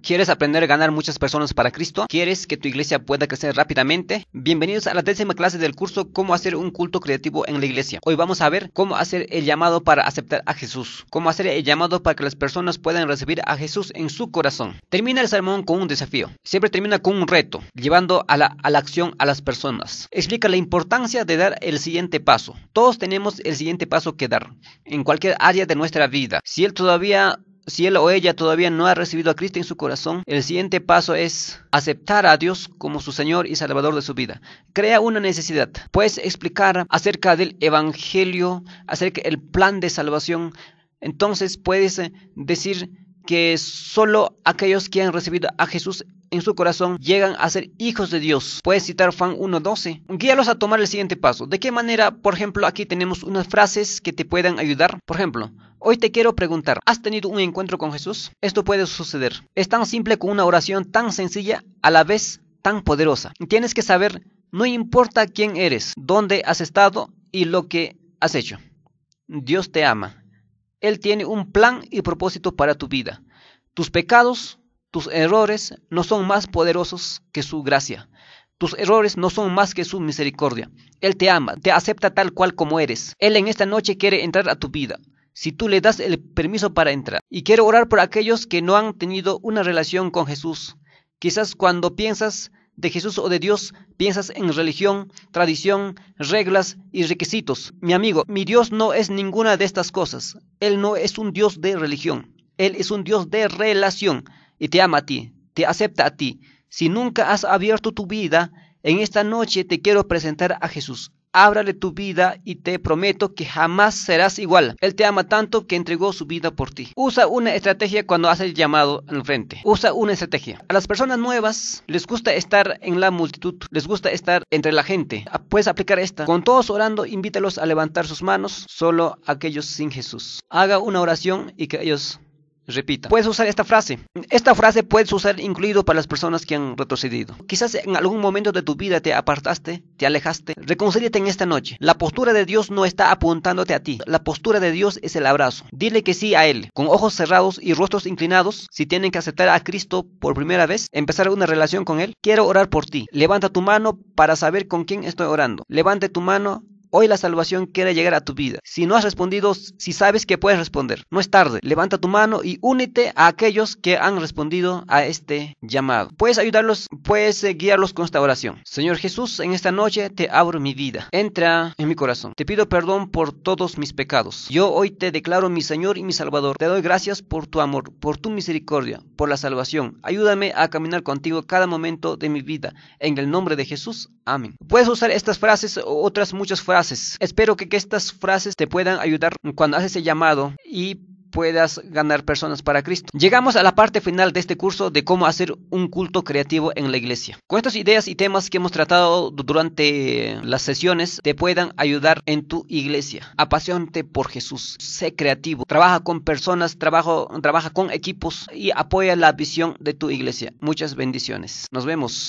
¿Quieres aprender a ganar muchas personas para Cristo? ¿Quieres que tu iglesia pueda crecer rápidamente? Bienvenidos a la décima clase del curso Cómo hacer un culto creativo en la iglesia. Hoy vamos a ver cómo hacer el llamado para aceptar a Jesús, cómo hacer el llamado para que las personas puedan recibir a Jesús en su corazón. Termina el sermón con un desafío, siempre termina con un reto, llevando a la, acción a las personas. Explica la importancia de dar el siguiente paso. Todos tenemos el siguiente paso que dar en cualquier área de nuestra vida. Si él todavía si él o ella todavía no ha recibido a Cristo en su corazón, el siguiente paso es aceptar a Dios como su Señor y Salvador de su vida. Crea una necesidad. Puedes explicar acerca del Evangelio, acerca del plan de salvación. Entonces puedes eh, decir que solo aquellos que han recibido a Jesús en su corazón llegan a ser hijos de Dios. Puedes citar Juan 1.12. Guíalos a tomar el siguiente paso. ¿De qué manera? Por ejemplo, aquí tenemos unas frases que te puedan ayudar. Por ejemplo, hoy te quiero preguntar, ¿has tenido un encuentro con Jesús? Esto puede suceder. Es tan simple con una oración tan sencilla, a la vez tan poderosa. Tienes que saber, no importa quién eres, dónde has estado y lo que has hecho. Dios te ama él tiene un plan y propósito para tu vida. Tus pecados, tus errores no son más poderosos que su gracia. Tus errores no son más que su misericordia. Él te ama, te acepta tal cual como eres. Él en esta noche quiere entrar a tu vida, si tú le das el permiso para entrar. Y quiero orar por aquellos que no han tenido una relación con Jesús. Quizás cuando piensas de Jesús o de Dios, piensas en religión, tradición, reglas y requisitos. Mi amigo, mi Dios no es ninguna de estas cosas. Él no es un Dios de religión. Él es un Dios de relación y te ama a ti, te acepta a ti. Si nunca has abierto tu vida, en esta noche te quiero presentar a Jesús ábrale tu vida y te prometo que jamás serás igual. Él te ama tanto que entregó su vida por ti. Usa una estrategia cuando haces el llamado al frente. Usa una estrategia. A las personas nuevas les gusta estar en la multitud, les gusta estar entre la gente. Ah, puedes aplicar esta. Con todos orando, invítalos a levantar sus manos, solo aquellos sin Jesús. Haga una oración y que ellos Repita. Puedes usar esta frase. Esta frase puedes usar incluido para las personas que han retrocedido. Quizás en algún momento de tu vida te apartaste, te alejaste. Reconcíliate en esta noche. La postura de Dios no está apuntándote a ti. La postura de Dios es el abrazo. Dile que sí a Él. Con ojos cerrados y rostros inclinados, si tienen que aceptar a Cristo por primera vez, empezar una relación con Él, quiero orar por ti. Levanta tu mano para saber con quién estoy orando. Levante tu mano Hoy la salvación quiere llegar a tu vida. Si no has respondido, si sabes que puedes responder, no es tarde. Levanta tu mano y únete a aquellos que han respondido a este llamado. Puedes ayudarlos, puedes eh, guiarlos con esta oración. Señor Jesús, en esta noche te abro mi vida. Entra en mi corazón. Te pido perdón por todos mis pecados. Yo hoy te declaro mi Señor y mi Salvador. Te doy gracias por tu amor, por tu misericordia, por la salvación. Ayúdame a caminar contigo cada momento de mi vida. En el nombre de Jesús. Amén. Puedes usar estas frases o otras muchas frases Espero que, estas frases te puedan ayudar cuando haces el llamado y puedas ganar personas para Cristo. Llegamos a la parte final de este curso de cómo hacer un culto creativo en la iglesia. Con estas ideas y temas que hemos tratado durante las sesiones te puedan ayudar en tu iglesia. Apasionate por Jesús, sé creativo, trabaja con personas, trabaja con equipos y apoya la visión de tu iglesia. Muchas bendiciones. Nos vemos.